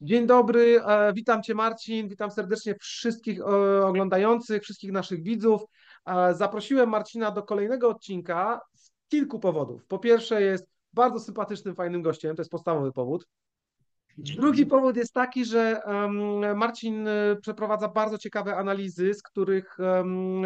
Dzień dobry, e, witam Cię Marcin, witam serdecznie wszystkich e, oglądających, wszystkich naszych widzów. E, zaprosiłem Marcina do kolejnego odcinka z kilku powodów. Po pierwsze jest bardzo sympatycznym, fajnym gościem, to jest podstawowy powód. Drugi powód jest taki, że Marcin przeprowadza bardzo ciekawe analizy, z których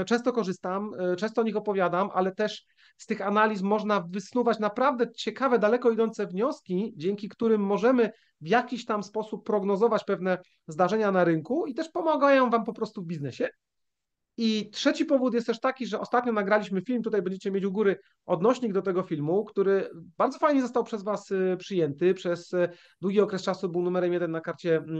często korzystam, często o nich opowiadam, ale też z tych analiz można wysnuwać naprawdę ciekawe, daleko idące wnioski, dzięki którym możemy w jakiś tam sposób prognozować pewne zdarzenia na rynku i też pomagają Wam po prostu w biznesie. I trzeci powód jest też taki, że ostatnio nagraliśmy film, tutaj będziecie mieć u góry odnośnik do tego filmu, który bardzo fajnie został przez Was y, przyjęty, przez y, długi okres czasu był numerem jeden na karcie mm,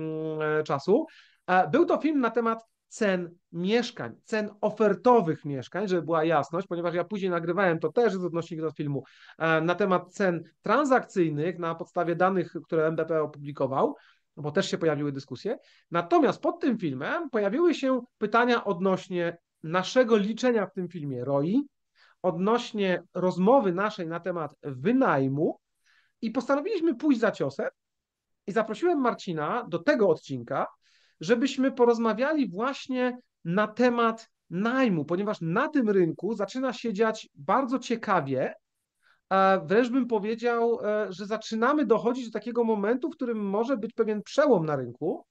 e, czasu. E, był to film na temat cen mieszkań, cen ofertowych mieszkań, żeby była jasność, ponieważ ja później nagrywałem to też z odnośnik do filmu e, na temat cen transakcyjnych na podstawie danych, które MBP opublikował, bo też się pojawiły dyskusje. Natomiast pod tym filmem pojawiły się pytania odnośnie naszego liczenia w tym filmie ROI, odnośnie rozmowy naszej na temat wynajmu i postanowiliśmy pójść za ciosem i zaprosiłem Marcina do tego odcinka, żebyśmy porozmawiali właśnie na temat najmu, ponieważ na tym rynku zaczyna się dziać bardzo ciekawie, e, wręcz bym powiedział, e, że zaczynamy dochodzić do takiego momentu, w którym może być pewien przełom na rynku.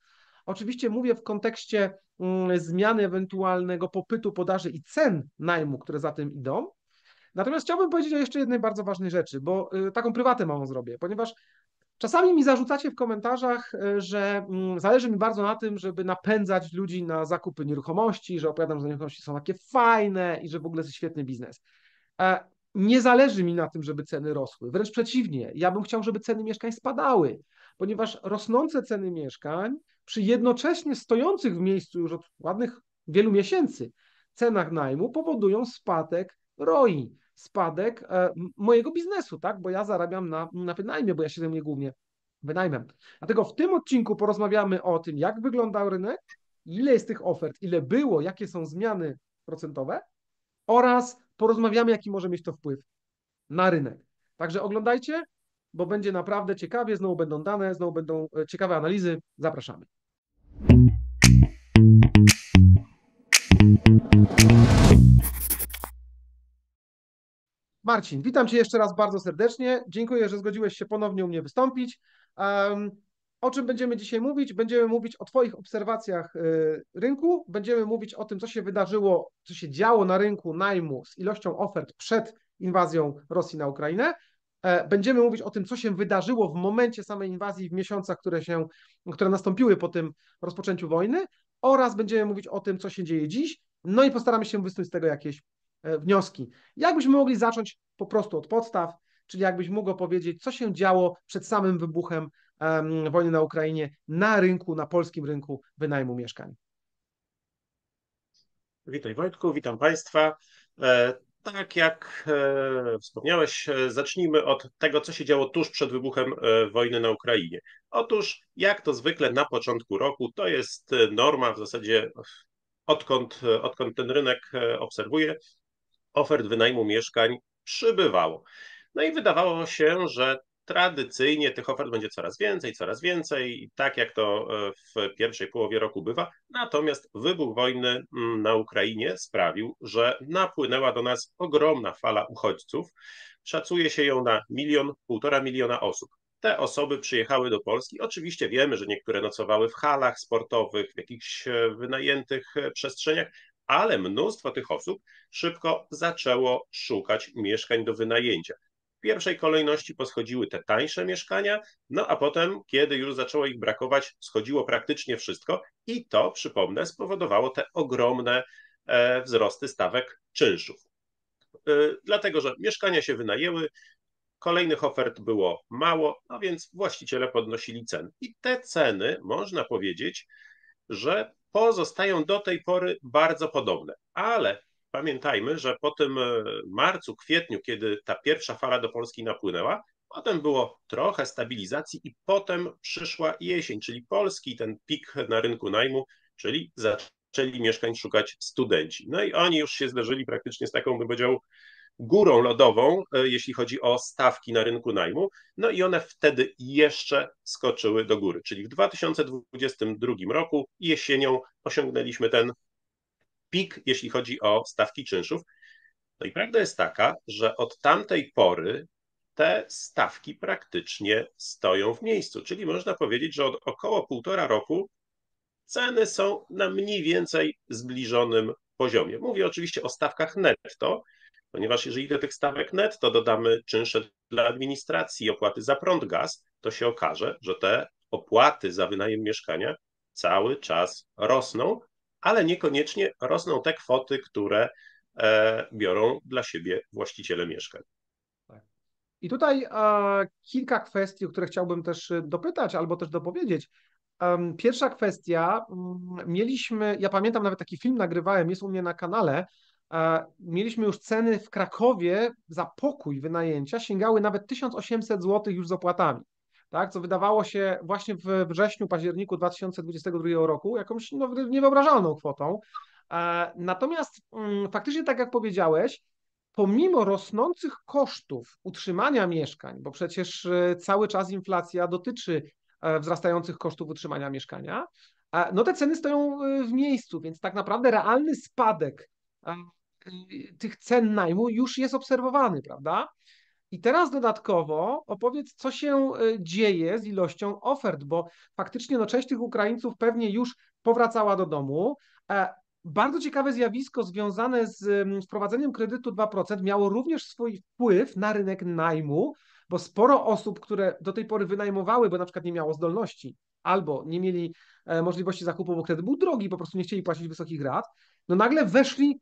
Oczywiście mówię w kontekście mm, zmiany ewentualnego popytu, podaży i cen najmu, które za tym idą. Natomiast chciałbym powiedzieć o jeszcze jednej bardzo ważnej rzeczy, bo y, taką prywatę małą zrobię, ponieważ Czasami mi zarzucacie w komentarzach, e, że mm, zależy mi bardzo na tym, żeby napędzać ludzi na zakupy nieruchomości, że opowiadam, że nieruchomości są takie fajne i że w ogóle jest świetny biznes. E, nie zależy mi na tym, żeby ceny rosły. Wręcz przeciwnie, ja bym chciał, żeby ceny mieszkań spadały, ponieważ rosnące ceny mieszkań przy jednocześnie stojących w miejscu już od ładnych wielu miesięcy cenach najmu powodują spadek ROI spadek e, mojego biznesu, tak? Bo ja zarabiam na, na wynajmie, bo ja się zajmuję głównie wynajmem. Dlatego w tym odcinku porozmawiamy o tym, jak wyglądał rynek, ile jest tych ofert, ile było, jakie są zmiany procentowe oraz porozmawiamy, jaki może mieć to wpływ na rynek. Także oglądajcie, bo będzie naprawdę ciekawie, znowu będą dane, znowu będą e, ciekawe analizy. Zapraszamy. Thank you. Marcin, witam Cię jeszcze raz bardzo serdecznie. Dziękuję, że zgodziłeś się ponownie u mnie wystąpić. Um, o czym będziemy dzisiaj mówić? Będziemy mówić o Twoich obserwacjach y, rynku, będziemy mówić o tym, co się wydarzyło, co się działo na rynku najmu z ilością ofert przed inwazją Rosji na Ukrainę. E, będziemy mówić o tym, co się wydarzyło w momencie samej inwazji, w miesiącach, które, się, które nastąpiły po tym rozpoczęciu wojny, oraz będziemy mówić o tym, co się dzieje dziś. No i postaramy się wysnuć z tego jakieś E, wnioski. Jakbyśmy mogli zacząć po prostu od podstaw, czyli jakbyś mógł powiedzieć, co się działo przed samym wybuchem wojny na Ukrainie na rynku, na polskim rynku wynajmu mieszkań. Witaj Wojtku, witam Państwa. E, tak jak e, wspomniałeś, zacznijmy od tego, co się działo tuż przed wybuchem wojny na Ukrainie. Otóż, jak to zwykle na początku roku, to jest norma w zasadzie, odkąd, odkąd ten rynek obserwuje, ofert wynajmu mieszkań przybywało. No i wydawało się, że tradycyjnie tych ofert będzie coraz więcej, coraz więcej, i tak jak to e, w pierwszej połowie roku bywa. Natomiast wybuch wojny mm, na Ukrainie sprawił, że napłynęła do nas ogromna fala uchodźców. Szacuje się ją na milion, półtora miliona osób. Te osoby przyjechały do Polski. Oczywiście wiemy, że niektóre nocowały w halach sportowych, w jakichś e, wynajętych e, przestrzeniach, ale mnóstwo tych osób szybko zaczęło szukać mieszkań do wynajęcia. W pierwszej kolejności poschodziły te tańsze mieszkania, no a potem, kiedy już zaczęło ich brakować, schodziło praktycznie wszystko i to, przypomnę, spowodowało te ogromne e, wzrosty stawek czynszów. E, dlatego, że mieszkania się wynajęły, kolejnych ofert było mało, no więc właściciele podnosili ceny. I te ceny, można powiedzieć, że pozostają do tej pory bardzo podobne. Ale pamiętajmy, że po tym e, marcu, kwietniu, kiedy ta pierwsza fala do Polski napłynęła, potem było trochę stabilizacji i potem przyszła jesień, czyli polski ten pik na rynku najmu, czyli zaczęli mieszkań szukać studenci. No i oni już się zderzyli praktycznie z taką, bym powiedział, górą lodową, e, jeśli chodzi o stawki na rynku najmu, no i one wtedy jeszcze skoczyły do góry. Czyli w 2022 roku jesienią osiągnęliśmy ten pik, jeśli chodzi o stawki czynszów. No i prawda jest taka, że od tamtej pory te stawki praktycznie stoją w miejscu, czyli można powiedzieć, że od około półtora roku ceny są na mniej więcej zbliżonym poziomie. Mówię oczywiście o stawkach netto, Ponieważ jeżeli do tych stawek netto dodamy czynsze dla administracji opłaty za prąd, gaz, to się okaże, że te opłaty za wynajem mieszkania cały czas rosną, ale niekoniecznie rosną te kwoty, które e, biorą dla siebie właściciele mieszkań. Tak. I tutaj kilka kwestii, o które chciałbym też y, dopytać albo też dopowiedzieć. Pierwsza kwestia, mm, mieliśmy, ja pamiętam nawet taki film nagrywałem, jest u mnie na kanale, mieliśmy już ceny w Krakowie za pokój wynajęcia sięgały nawet 1800 zł już z opłatami. Tak, co wydawało się właśnie w wrześniu, październiku 2022 roku jakąś no, niewyobrażalną kwotą. E, natomiast mm, faktycznie, tak jak powiedziałeś, pomimo rosnących kosztów utrzymania mieszkań, bo przecież e, cały czas inflacja dotyczy e, wzrastających kosztów utrzymania mieszkania, no te ceny stoją w miejscu, więc tak naprawdę realny spadek Y, tych cen najmu już jest obserwowany, prawda? I teraz dodatkowo opowiedz, co się y, dzieje z ilością ofert, bo faktycznie no, część tych Ukraińców pewnie już powracała do domu. E, bardzo ciekawe zjawisko związane z mm, wprowadzeniem kredytu 2% miało również swój wpływ na rynek najmu, bo sporo osób, które do tej pory wynajmowały, bo na przykład nie miało zdolności albo nie mieli e, możliwości zakupu, bo kredyt był drogi, po prostu nie chcieli płacić wysokich rat, no nagle weszli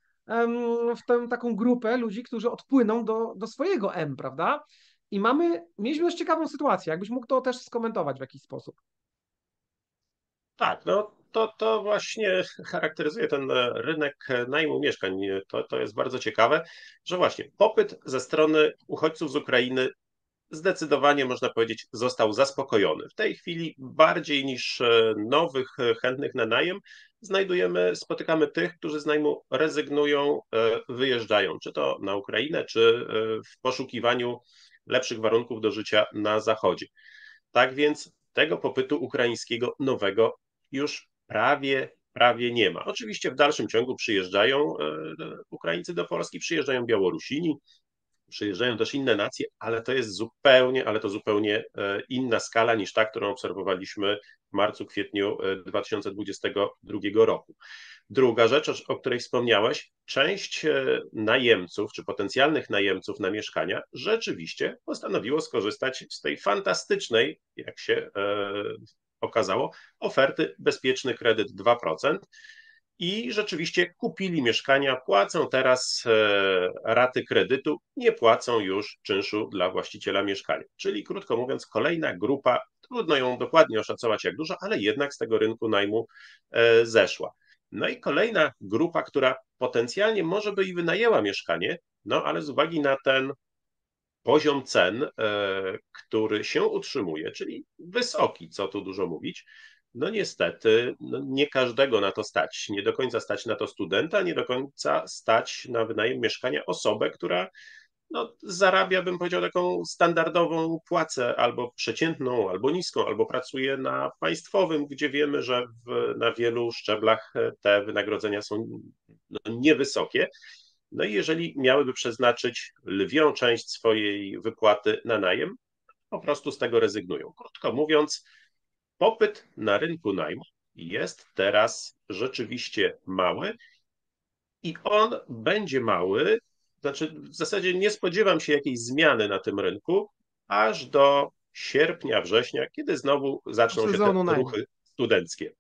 w tę taką grupę ludzi, którzy odpłyną do, do swojego M, prawda? I mamy, mieliśmy dość ciekawą sytuację. Jakbyś mógł to też skomentować w jakiś sposób. Tak, no to, to właśnie charakteryzuje ten rynek najmu mieszkań. To, to jest bardzo ciekawe, że właśnie popyt ze strony uchodźców z Ukrainy zdecydowanie, można powiedzieć, został zaspokojony. W tej chwili bardziej niż e, nowych e, chętnych na najem znajdujemy, spotykamy tych, którzy z najmu rezygnują, e, wyjeżdżają, czy to na Ukrainę, czy e, w poszukiwaniu lepszych warunków do życia na Zachodzie. Tak więc tego popytu ukraińskiego nowego już prawie, prawie nie ma. Oczywiście w dalszym ciągu przyjeżdżają e, Ukraińcy do Polski, przyjeżdżają Białorusini, Przyjeżdżają też inne nacje, ale to jest zupełnie, ale to zupełnie e, inna skala niż ta, którą obserwowaliśmy w marcu, kwietniu 2022 e, roku. Druga rzecz, o której wspomniałeś, część e, najemców czy potencjalnych najemców na mieszkania rzeczywiście postanowiło skorzystać z tej fantastycznej, jak się okazało, oferty bezpieczny kredyt 2% i rzeczywiście kupili mieszkania, płacą teraz e, raty kredytu, nie płacą już czynszu dla właściciela mieszkania. Czyli krótko mówiąc, kolejna grupa, trudno ją dokładnie oszacować jak duża, ale jednak z tego rynku najmu e, zeszła. No i kolejna grupa, która potencjalnie może by i wynajęła mieszkanie, no ale z uwagi na ten poziom cen, e, który się utrzymuje, czyli wysoki, co tu dużo mówić, no niestety, no nie każdego na to stać. Nie do końca stać na to studenta, nie do końca stać na wynajem mieszkania osobę, która no, zarabia, bym powiedział, taką standardową płacę, albo przeciętną, albo niską, albo pracuje na państwowym, gdzie wiemy, że w, na wielu szczeblach e, te wynagrodzenia są no, niewysokie. No i jeżeli miałyby przeznaczyć lwią część swojej wypłaty na najem, po prostu z tego rezygnują. Krótko mówiąc, Popyt na rynku najmu jest teraz rzeczywiście mały i on będzie mały. Znaczy, w zasadzie nie spodziewam się jakiejś zmiany na tym rynku aż do sierpnia, września, kiedy znowu zaczną się te ruchy studenckie.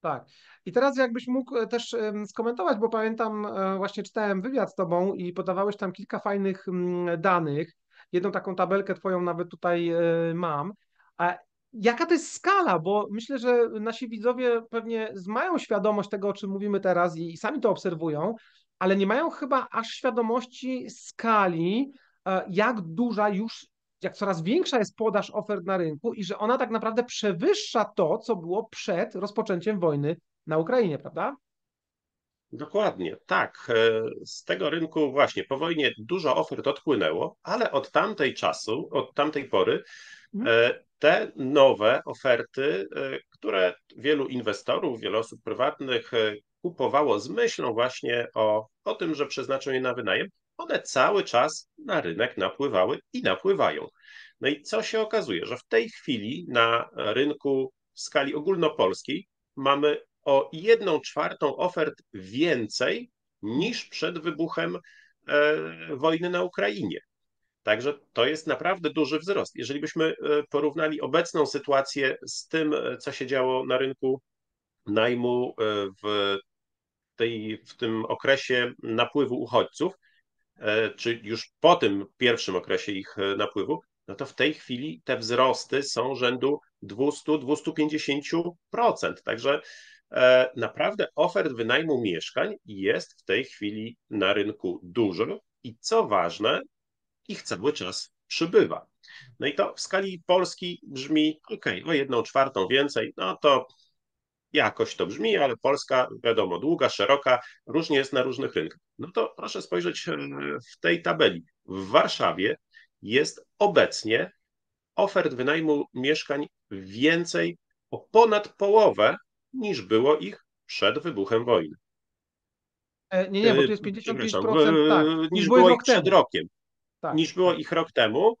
Tak. I teraz jakbyś mógł e, też skomentować, bo pamiętam, e, właśnie czytałem wywiad z tobą i podawałeś tam kilka fajnych mm, danych. Jedną taką tabelkę twoją nawet tutaj e, mam jaka to jest skala, bo myślę, że nasi widzowie pewnie mają świadomość tego, o czym mówimy teraz i sami to obserwują, ale nie mają chyba aż świadomości skali, e, jak duża już, jak coraz większa jest podaż ofert na rynku i że ona tak naprawdę przewyższa to, co było przed rozpoczęciem wojny na Ukrainie, prawda? Dokładnie, tak. E, z tego rynku właśnie po wojnie dużo ofert odpłynęło, ale od tamtej czasu, od tamtej pory mhm. e, te nowe oferty, e, które wielu inwestorów, wiele osób prywatnych kupowało z myślą właśnie o, o tym, że przeznaczą je na wynajem, one cały czas na rynek napływały i napływają. No i co się okazuje, że w tej chwili na rynku w skali ogólnopolskiej mamy o jedną czwartą ofert więcej niż przed wybuchem e, wojny na Ukrainie. Także to jest naprawdę duży wzrost. Jeżeli byśmy e, porównali obecną sytuację z tym, e, co się działo na rynku najmu w, tej, w tym okresie napływu uchodźców, czy już po tym pierwszym okresie ich napływu, no to w tej chwili te wzrosty są rzędu 200-250%. Także E, naprawdę ofert wynajmu mieszkań jest w tej chwili na rynku dużo i co ważne, ich cały czas przybywa. No i to w skali Polski brzmi, ok, o jedną czwartą więcej, no to jakoś to brzmi, ale Polska, wiadomo, długa, szeroka, różnie jest na różnych rynkach. No to proszę spojrzeć e, w tej tabeli. W Warszawie jest obecnie ofert wynajmu mieszkań więcej o ponad połowę niż było ich przed wybuchem wojny. E, nie, nie, bo tu jest 55% e, e, tak, niż było ich przed temu. rokiem. Tak. Niż było ich rok temu.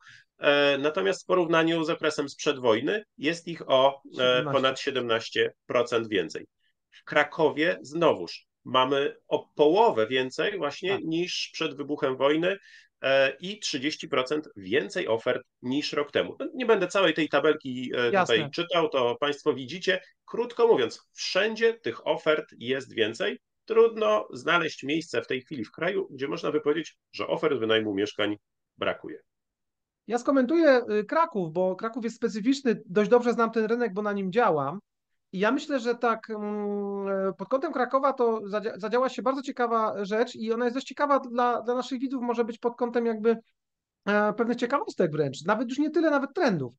Natomiast w porównaniu z okresem sprzed wojny jest ich o ponad 17% więcej. W Krakowie znowuż mamy o połowę więcej właśnie tak. niż przed wybuchem wojny. E, i 30% więcej ofert niż rok temu. Nie będę całej tej tabelki e, Jasne. tutaj czytał, to Państwo widzicie. Krótko mówiąc, wszędzie tych ofert jest więcej. Trudno znaleźć miejsce w tej chwili w kraju, gdzie można by powiedzieć, że ofert wynajmu mieszkań brakuje. Ja skomentuję y, Kraków, bo Kraków jest specyficzny. Dość dobrze znam ten rynek, bo na nim działam. I ja myślę, że tak mm, pod kątem Krakowa to zadziała się bardzo ciekawa rzecz i ona jest dość ciekawa dla, dla naszych widzów, może być pod kątem jakby e, pewnych ciekawostek wręcz, nawet już nie tyle, nawet trendów.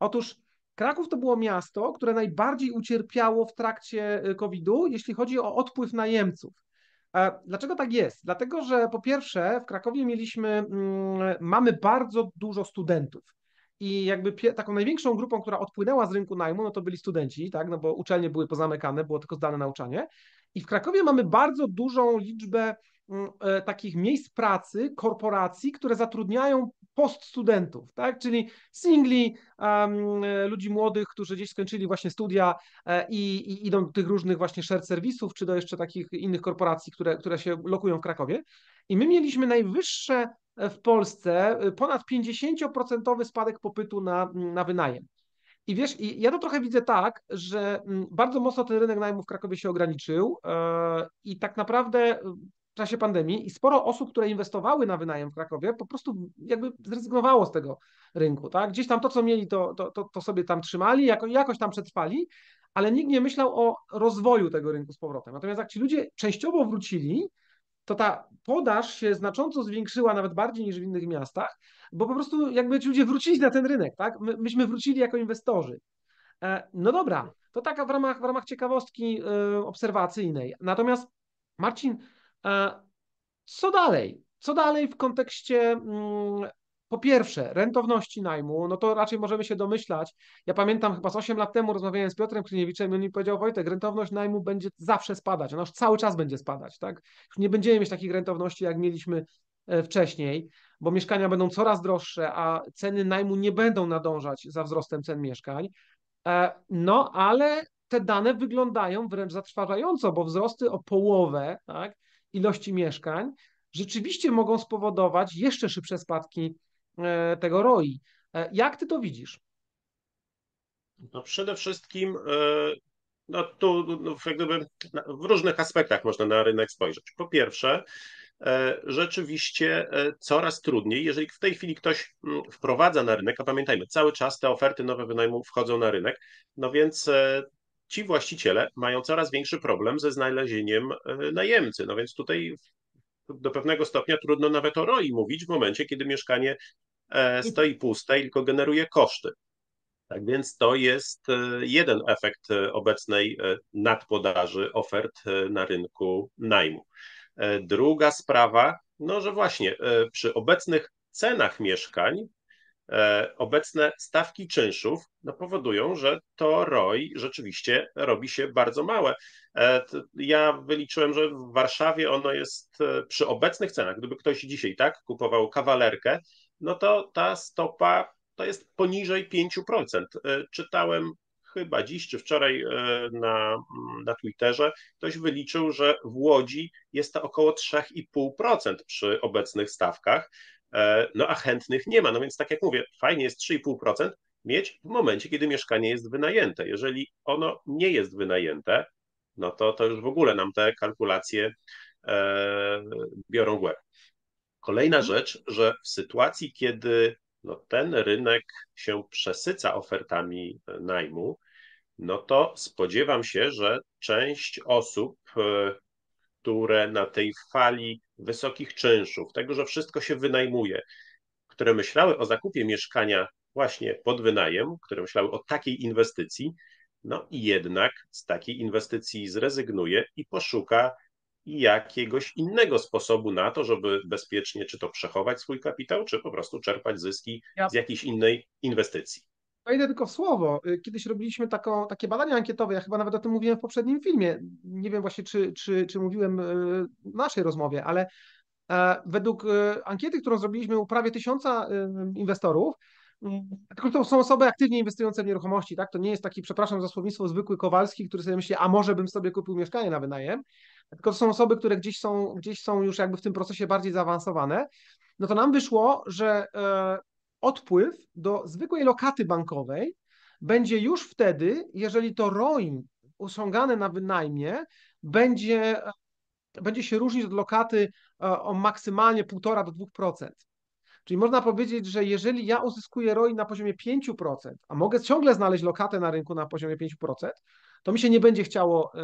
Otóż Kraków to było miasto, które najbardziej ucierpiało w trakcie e, COVID-u, jeśli chodzi o odpływ najemców. E, dlaczego tak jest? Dlatego, że po pierwsze w Krakowie mieliśmy, mm, mamy bardzo dużo studentów. I jakby taką największą grupą, która odpłynęła z rynku najmu, no to byli studenci, tak, no bo uczelnie były pozamykane, było tylko zdane nauczanie. I w Krakowie mamy bardzo dużą liczbę mm, e, takich miejsc pracy, korporacji, które zatrudniają poststudentów, tak? czyli singli, e, ludzi młodych, którzy gdzieś skończyli właśnie studia e, i, idą do tych różnych właśnie shared serwisów, czy do jeszcze takich innych korporacji, które, które się lokują w Krakowie. I my mieliśmy najwyższe w Polsce y, ponad 50% spadek popytu na, mm, na wynajem. I wiesz, ja to trochę widzę tak, że mm, bardzo mocno ten rynek najmu w Krakowie się ograniczył e, i tak naprawdę y, w czasie pandemii i sporo osób, które inwestowały na wynajem w Krakowie, po prostu jakby zrezygnowało z tego rynku, tak? Gdzieś tam to, co mieli, to, to, to, to sobie tam trzymali, jako, jakoś tam przetrwali, ale nikt nie myślał o rozwoju tego rynku z powrotem. Natomiast jak ci ludzie częściowo wrócili, to ta podaż się znacząco zwiększyła, nawet bardziej niż w innych miastach, bo po prostu jakby ci ludzie wrócili na ten rynek, tak? My, myśmy wrócili jako inwestorzy. E, no dobra, to taka w ramach, w ramach ciekawostki e, obserwacyjnej. Natomiast Marcin, e, co dalej? Co dalej w kontekście mm, po pierwsze, rentowności najmu, no to raczej możemy się domyślać. Ja pamiętam chyba z 8 lat temu rozmawiałem z Piotrem Kliniewiczem i on mi powiedział, Wojtek, rentowność najmu będzie zawsze spadać, ona już cały czas będzie spadać, tak? Już nie będziemy mieć takich rentowności, jak mieliśmy e, wcześniej, bo mieszkania będą coraz droższe, a ceny najmu nie będą nadążać za wzrostem cen mieszkań. E, no, ale te dane wyglądają wręcz zatrważająco, bo wzrosty o połowę tak, ilości mieszkań rzeczywiście mogą spowodować jeszcze szybsze spadki E, tego roi. E, jak ty to widzisz? No przede wszystkim e, no tu no, jak gdyby w różnych aspektach można na rynek spojrzeć. Po pierwsze, rzeczywiście coraz trudniej, jeżeli w tej chwili ktoś wprowadza na rynek, a pamiętajmy, cały czas te oferty nowe wynajmu wchodzą na rynek, no więc ci właściciele mają coraz większy problem ze znalezieniem najemcy. No więc tutaj do pewnego stopnia trudno nawet o ROI mówić w momencie, kiedy mieszkanie E, stoi puste tylko generuje koszty. Tak więc to jest e, jeden efekt e, obecnej nadpodaży ofert na rynku najmu. Druga sprawa, no że właśnie przy obecnych cenach mieszkań obecne stawki czynszów no, powodują, że to ROI rzeczywiście robi się bardzo małe. Ja wyliczyłem, że w Warszawie ono jest przy obecnych cenach, gdyby ktoś dzisiaj tak kupował kawalerkę, no to ta stopa to jest poniżej 5%. E, czytałem chyba dziś czy wczoraj e, na, mm, na Twitterze, ktoś wyliczył, że w Łodzi jest to około 3,5% przy obecnych stawkach, e, no a chętnych nie ma. No więc tak jak mówię, fajnie jest 3,5% mieć w momencie, kiedy mieszkanie jest wynajęte. Jeżeli ono nie jest wynajęte, no to, to już w ogóle nam te kalkulacje biorą głęb. Kolejna rzecz, że w sytuacji, kiedy no, ten rynek się przesyca ofertami e, najmu, no to spodziewam się, że część osób, e, które na tej fali wysokich czynszów, tego, że wszystko się wynajmuje, które myślały o zakupie mieszkania właśnie pod wynajem, które myślały o takiej inwestycji, no i jednak z takiej inwestycji zrezygnuje i poszuka jakiegoś innego sposobu na to, żeby bezpiecznie czy to przechować swój kapitał, czy po prostu czerpać zyski z jakiejś innej inwestycji. Wejdę tylko w słowo. Y, kiedyś robiliśmy tako, takie badania ankietowe, ja chyba nawet o tym mówiłem w poprzednim filmie. Nie wiem właśnie, czy, czy, czy mówiłem y, w naszej rozmowie, ale e, według y, ankiety, którą zrobiliśmy u prawie tysiąca inwestorów, Mm. Tylko to są osoby aktywnie inwestujące w nieruchomości, tak? To nie jest taki, przepraszam za słownictwo, zwykły Kowalski, który sobie myśli, a może bym sobie kupił mieszkanie na wynajem. Tylko to są osoby, które gdzieś są, gdzieś są już jakby w tym procesie bardziej zaawansowane. No to nam wyszło, że e, odpływ do zwykłej lokaty bankowej będzie już wtedy, jeżeli to ROIN osiągane na wynajmie będzie, e, będzie się różnić od lokaty e, o maksymalnie 1,5 do 2%. Czyli można powiedzieć, że jeżeli ja uzyskuję ROI na poziomie 5%, a mogę ciągle znaleźć lokatę na rynku na poziomie 5%, to mi się nie będzie chciało e,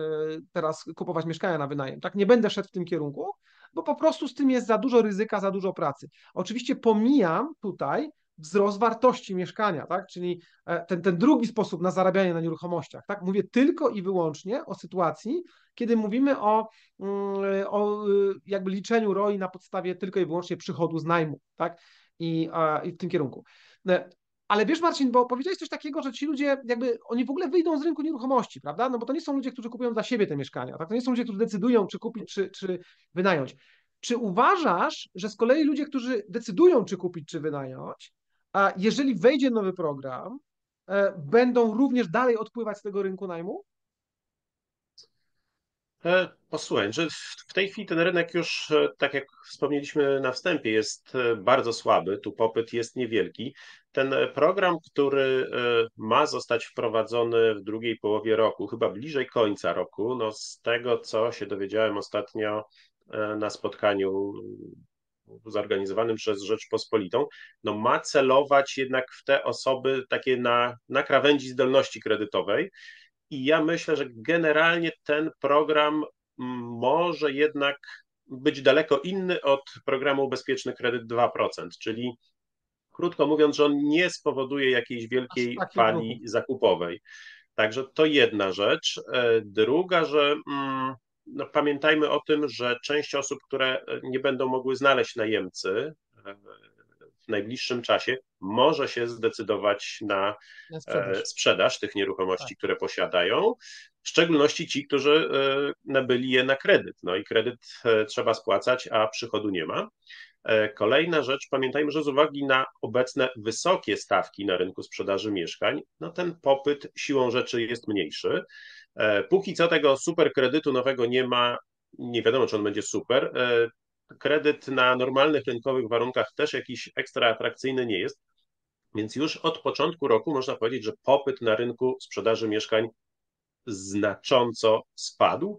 teraz kupować mieszkania na wynajem. Tak, nie będę szedł w tym kierunku, bo po prostu z tym jest za dużo ryzyka, za dużo pracy. Oczywiście pomijam tutaj wzrost wartości mieszkania, tak? czyli e, ten, ten drugi sposób na zarabianie na nieruchomościach. Tak? Mówię tylko i wyłącznie o sytuacji, kiedy mówimy o, mm, o y, jakby liczeniu roli na podstawie tylko i wyłącznie przychodu z najmu tak? I, i w tym kierunku. E, ale wiesz, Marcin, bo powiedziałeś coś takiego, że ci ludzie, jakby oni w ogóle wyjdą z rynku nieruchomości, prawda? No bo to nie są ludzie, którzy kupują dla siebie te mieszkania, tak? To nie są ludzie, którzy decydują, czy kupić, czy, czy wynająć. Czy uważasz, że z kolei ludzie, którzy decydują, czy kupić, czy wynająć, a jeżeli wejdzie nowy program, e, będą również dalej odpływać z tego rynku najmu? Posłuchaj, e, że w tej chwili ten rynek już, e, tak jak wspomnieliśmy na wstępie, jest bardzo słaby, tu popyt jest niewielki. Ten program, który ma zostać wprowadzony w drugiej połowie roku, chyba bliżej końca roku, no z tego co się dowiedziałem ostatnio na spotkaniu zorganizowanym przez Rzeczpospolitą, no ma celować jednak w te osoby takie na, na krawędzi zdolności kredytowej. I ja myślę, że generalnie ten program może jednak być daleko inny od programu Bezpieczny Kredyt 2%, czyli krótko mówiąc, że on nie spowoduje jakiejś wielkiej fali zakupowej. Także to jedna rzecz. E, druga, że mm, no, pamiętajmy o tym, że część osób, które e, nie będą mogły znaleźć najemcy e, w najbliższym czasie, może się zdecydować na, na e, sprzedaż. sprzedaż. tych nieruchomości, tak. które posiadają, w szczególności ci, którzy nabyli je na kredyt. No i kredyt trzeba spłacać, a przychodu nie ma. Kolejna rzecz, pamiętajmy, że z uwagi na obecne wysokie stawki na rynku sprzedaży mieszkań, no ten popyt siłą rzeczy jest mniejszy. E, póki co tego super kredytu nowego nie ma, nie wiadomo czy on będzie super. E, kredyt na normalnych rynkowych warunkach też jakiś ekstra atrakcyjny nie jest, więc już od początku roku można powiedzieć, że popyt na rynku sprzedaży mieszkań znacząco spadł.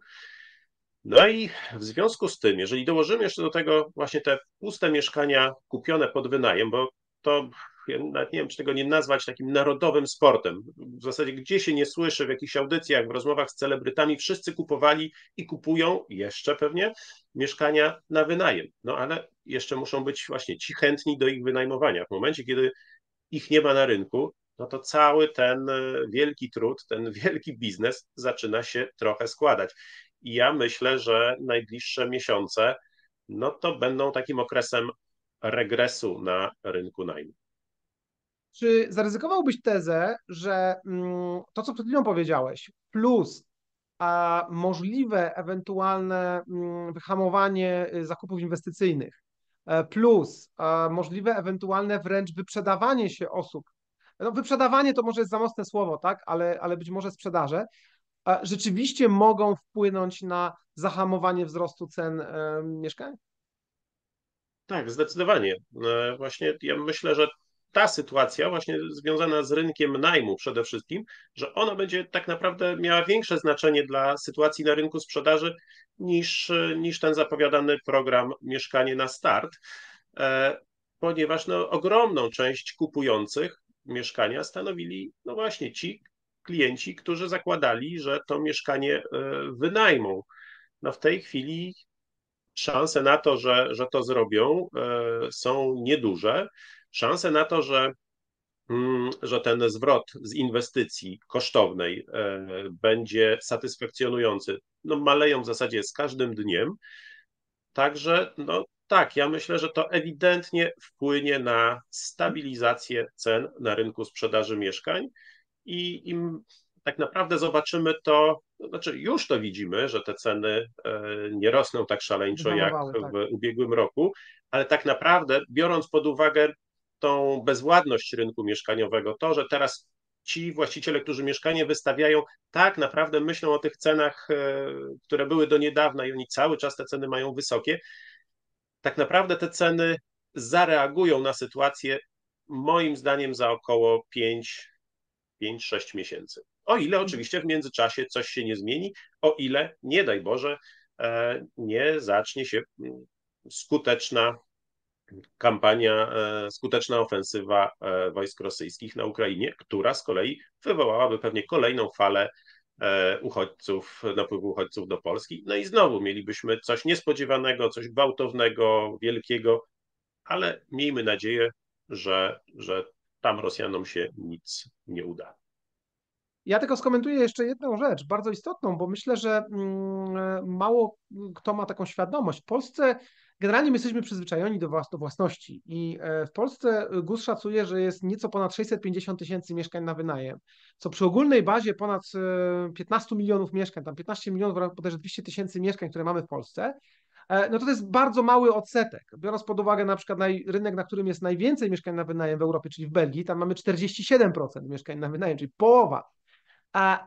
No i w związku z tym, jeżeli dołożymy jeszcze do tego właśnie te puste mieszkania kupione pod wynajem, bo to ja nawet nie wiem, czy tego nie nazwać takim narodowym sportem. W zasadzie gdzie się nie słyszy, w jakichś audycjach, w rozmowach z celebrytami, wszyscy kupowali i kupują jeszcze pewnie mieszkania na wynajem. No ale jeszcze muszą być właśnie ci chętni do ich wynajmowania. W momencie, kiedy ich nie ma na rynku, no to cały ten e, wielki trud, ten wielki biznes zaczyna się trochę składać. I ja myślę, że najbliższe miesiące, no to będą takim okresem regresu na rynku najmu. Czy zaryzykowałbyś tezę, że mm, to, co przed chwilą powiedziałeś, plus a możliwe ewentualne mm, wyhamowanie y, zakupów inwestycyjnych, e, plus możliwe ewentualne wręcz wyprzedawanie się osób, no wyprzedawanie to może jest za mocne słowo, tak, ale, ale być może sprzedaże, rzeczywiście mogą wpłynąć na zahamowanie wzrostu cen e, mieszkań? Tak, zdecydowanie. E, właśnie ja myślę, że ta sytuacja, właśnie związana z rynkiem najmu przede wszystkim, że ona będzie tak naprawdę miała większe znaczenie dla sytuacji na rynku sprzedaży niż, niż ten zapowiadany program Mieszkanie na Start, e, ponieważ no, ogromną część kupujących mieszkania stanowili, no właśnie, ci klienci, którzy zakładali, że to mieszkanie e, wynajmą. No w tej chwili szanse na to, że, że to zrobią, e, są nieduże szanse na to, że, mm, że ten zwrot z inwestycji kosztownej e, będzie satysfakcjonujący, no maleją w zasadzie z każdym dniem. Także no, tak, ja myślę, że to ewidentnie wpłynie na stabilizację cen na rynku sprzedaży mieszkań i, im tak naprawdę zobaczymy to, znaczy już to widzimy, że te ceny e, nie rosną tak szaleńczo jak tak. w ubiegłym roku, ale tak naprawdę biorąc pod uwagę tą bezładność rynku mieszkaniowego. To, że teraz ci właściciele, którzy mieszkanie wystawiają, tak naprawdę myślą o tych cenach, e, które były do niedawna i oni cały czas te ceny mają wysokie. Tak naprawdę te ceny zareagują na sytuację, moim zdaniem, za około 5-6 miesięcy. O ile oczywiście w międzyczasie coś się nie zmieni, o ile, nie daj Boże, e, nie zacznie się mm, skuteczna kampania, e, skuteczna ofensywa e, wojsk rosyjskich na Ukrainie, która z kolei wywołałaby pewnie kolejną falę e, uchodźców, napływu uchodźców do Polski. No i znowu mielibyśmy coś niespodziewanego, coś gwałtownego, wielkiego, ale miejmy nadzieję, że, że tam Rosjanom się nic nie uda. Ja tylko skomentuję jeszcze jedną rzecz, bardzo istotną, bo myślę, że mm, mało kto ma taką świadomość. W Polsce Generalnie my jesteśmy przyzwyczajeni do, włas do własności i e, w Polsce e, GUS szacuje, że jest nieco ponad 650 tysięcy mieszkań na wynajem, co przy ogólnej bazie ponad 15 e, milionów mieszkań, tam 15 milionów, bodajże 200 tysięcy mieszkań, które mamy w Polsce, no to to jest bardzo mały odsetek. Biorąc pod uwagę na przykład naj, rynek, na którym jest najwięcej mieszkań na wynajem w Europie, czyli w Belgii, tam mamy 47% mieszkań na wynajem, czyli połowa.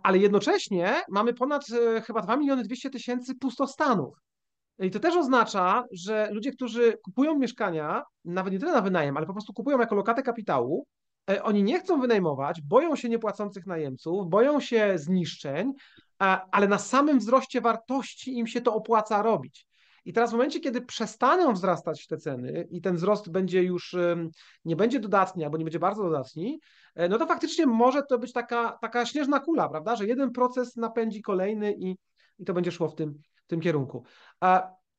Ale jednocześnie mamy ponad chyba 2 miliony 200 tysięcy pustostanów. I to też oznacza, że ludzie, którzy kupują mieszkania, nawet nie tyle na wynajem, ale po prostu kupują jako lokatę kapitału, e, oni nie chcą wynajmować, boją się niepłacących najemców, boją się zniszczeń, ale na samym wzroście wartości im się to opłaca robić. I teraz w momencie, kiedy przestaną wzrastać te ceny i ten wzrost będzie już, nie będzie dodatni albo nie będzie bardzo dodatni, e, no to faktycznie może to być taka, taka śnieżna kula, prawda, że jeden proces napędzi kolejny i, i to będzie szło w tym, tym kierunku.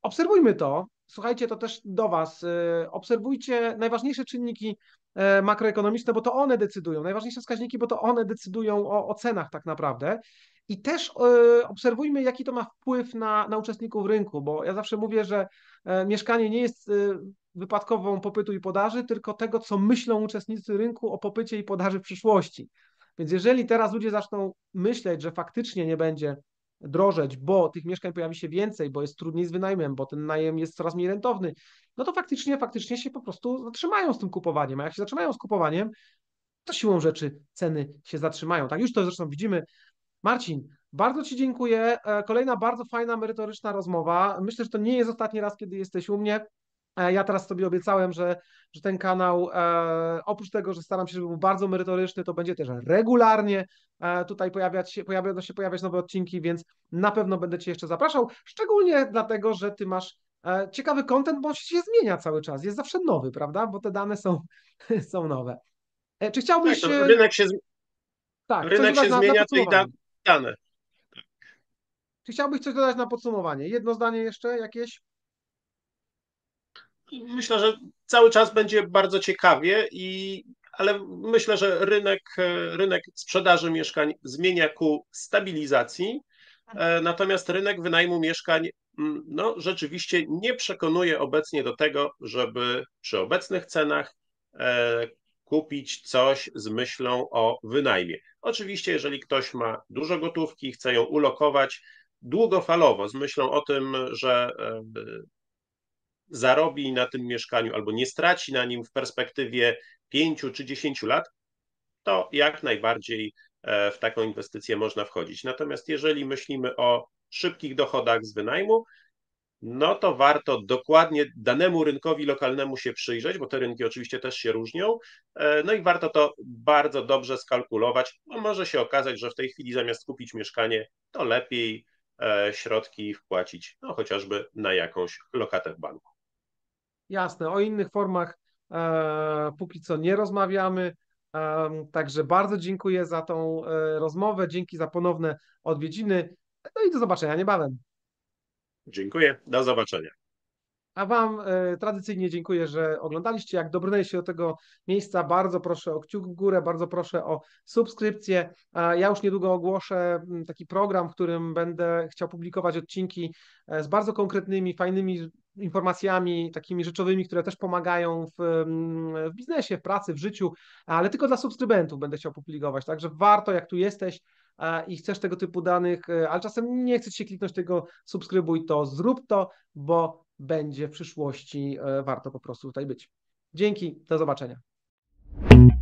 Obserwujmy to. Słuchajcie, to też do Was. Y, obserwujcie najważniejsze czynniki e, makroekonomiczne, bo to one decydują. Najważniejsze wskaźniki, bo to one decydują o cenach, tak naprawdę. I też e, obserwujmy, jaki to ma wpływ na, na uczestników rynku, bo ja zawsze mówię, że e, mieszkanie nie jest wypadkową popytu i podaży, tylko tego, co myślą uczestnicy rynku o popycie i podaży w przyszłości. Więc jeżeli teraz ludzie zaczną myśleć, że faktycznie nie będzie drożeć, bo tych mieszkań pojawi się więcej, bo jest trudniej z wynajmem, bo ten najem jest coraz mniej rentowny, no to faktycznie, faktycznie się po prostu zatrzymają z tym kupowaniem, a jak się zatrzymają z kupowaniem, to siłą rzeczy ceny się zatrzymają. Tak już to zresztą widzimy. Marcin, bardzo Ci dziękuję. E, kolejna bardzo fajna, merytoryczna rozmowa. Myślę, że to nie jest ostatni raz, kiedy jesteś u mnie. E, ja teraz sobie obiecałem, że, że ten kanał, e, oprócz tego, że staram się, żeby był bardzo merytoryczny, to będzie też regularnie e, tutaj pojawiać się, pojawią się pojawiać nowe odcinki, więc na pewno będę Cię jeszcze zapraszał. Szczególnie dlatego, że Ty masz e, ciekawy kontent, bo się zmienia cały czas. Jest zawsze nowy, prawda? Bo te dane są, są nowe. E, czy chciałbyś. Tak, e, rynek się, tak, rynek się zmienia, na, na dane. Czy chciałbyś coś dodać na podsumowanie? Jedno zdanie jeszcze jakieś? myślę, że cały czas będzie bardzo ciekawie, i, ale myślę, że rynek, e, rynek sprzedaży mieszkań zmienia ku stabilizacji, e, natomiast rynek wynajmu mieszkań mm, no, rzeczywiście nie przekonuje obecnie do tego, żeby przy obecnych cenach e, kupić coś z myślą o wynajmie. Oczywiście, jeżeli ktoś ma dużo gotówki i chce ją ulokować długofalowo z myślą o tym, że zarobi na tym mieszkaniu albo nie straci na nim w perspektywie 5 czy 10 lat, to jak najbardziej e, w taką inwestycję można wchodzić. Natomiast jeżeli myślimy o szybkich dochodach z wynajmu, no to warto dokładnie danemu rynkowi lokalnemu się przyjrzeć, bo te rynki oczywiście też się różnią. E, no i warto to bardzo dobrze skalkulować, bo może się okazać, że w tej chwili zamiast kupić mieszkanie, to lepiej e, środki wpłacić, no chociażby na jakąś lokatę w banku. Jasne, o innych formach e, póki co nie rozmawiamy. E, także bardzo dziękuję za tą e, rozmowę, dzięki za ponowne odwiedziny. No i do zobaczenia niebawem. Dziękuję, do zobaczenia. A Wam e, tradycyjnie dziękuję, że oglądaliście. Jak dobrnęliście do tego miejsca, bardzo proszę o kciuk w górę, bardzo proszę o subskrypcję. Ja już niedługo ogłoszę taki program, w którym będę chciał publikować odcinki e, z bardzo konkretnymi, fajnymi informacjami takimi rzeczowymi, które też pomagają w, mm, w biznesie, w pracy, w życiu, ale tylko dla subskrybentów będę chciał publikować. Także warto, jak tu jesteś, e, i chcesz tego typu danych, e, ale czasem nie chcesz się kliknąć tego subskrybuj, to zrób to, bo będzie w przyszłości e, warto po prostu tutaj być. Dzięki, do zobaczenia.